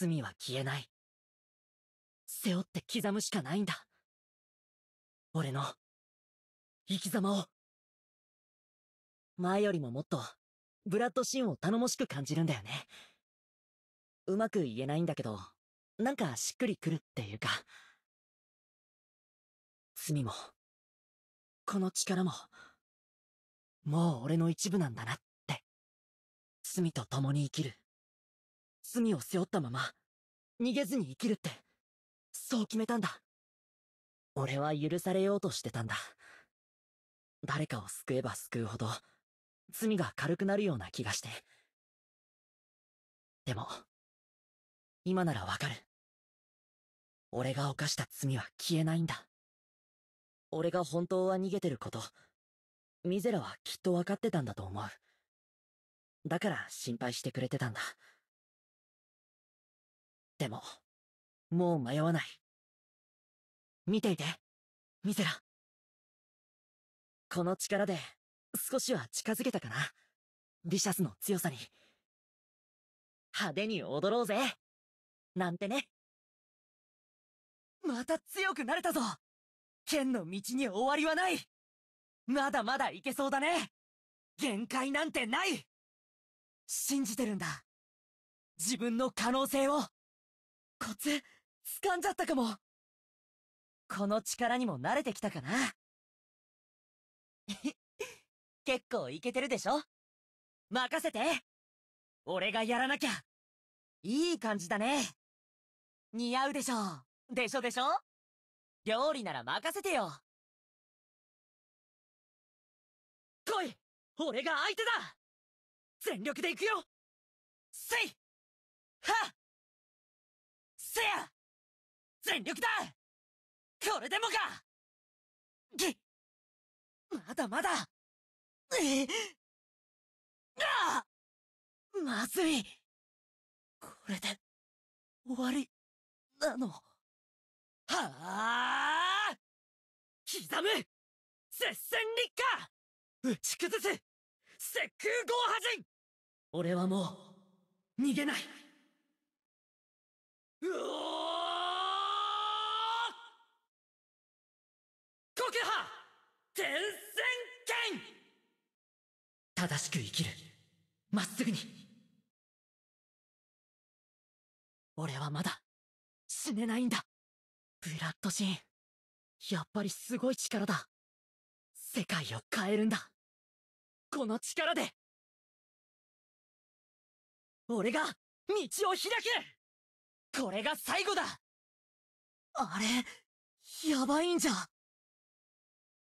罪は消えない。背負って刻むしかないんだ。俺の、生き様を。前よりももっと、ブラッドシーンを頼もしく感じるんだよね。うまく言えないんだけど、なんかしっくりくるっていうか。罪も、この力も、もう俺の一部なんだなって。罪と共に生きる。罪を背負ったまま、逃げずに生きるって、そう決めたんだ。俺は許されようとしてたんだ。誰かを救えば救うほど、罪が軽くなるような気がして。でも、今ならわかる。俺が犯した罪は消えないんだ。俺が本当は逃げてること、ミゼラはきっとわかってたんだと思う。だから心配してくれてたんだ。でも、もう迷わない。見ていて、ミセラ。この力で、少しは近づけたかな。ビシャスの強さに。派手に踊ろうぜなんてね。また強くなれたぞ剣の道に終わりはないまだまだいけそうだね限界なんてない信じてるんだ自分の可能性をコツ、掴んじゃったかも。この力にも慣れてきたかな。結構いけてるでしょ任せて俺がやらなきゃいい感じだね似合うでしょでしょでしょ料理なら任せてよ来い俺が相手だ全力で行くよせいはっせや全力だこれでもかぎまだまだえあまずいこれで終わりなのはあ刻む接戦立下打ち崩す石空合破人俺はもう逃げないうおコケハ天線剣正しく生きるまっすぐに俺はまだ死ねないんだブラッドシーンやっぱりすごい力だ世界を変えるんだこの力で俺が道を開けこれが最後だあれ、やばいんじゃ。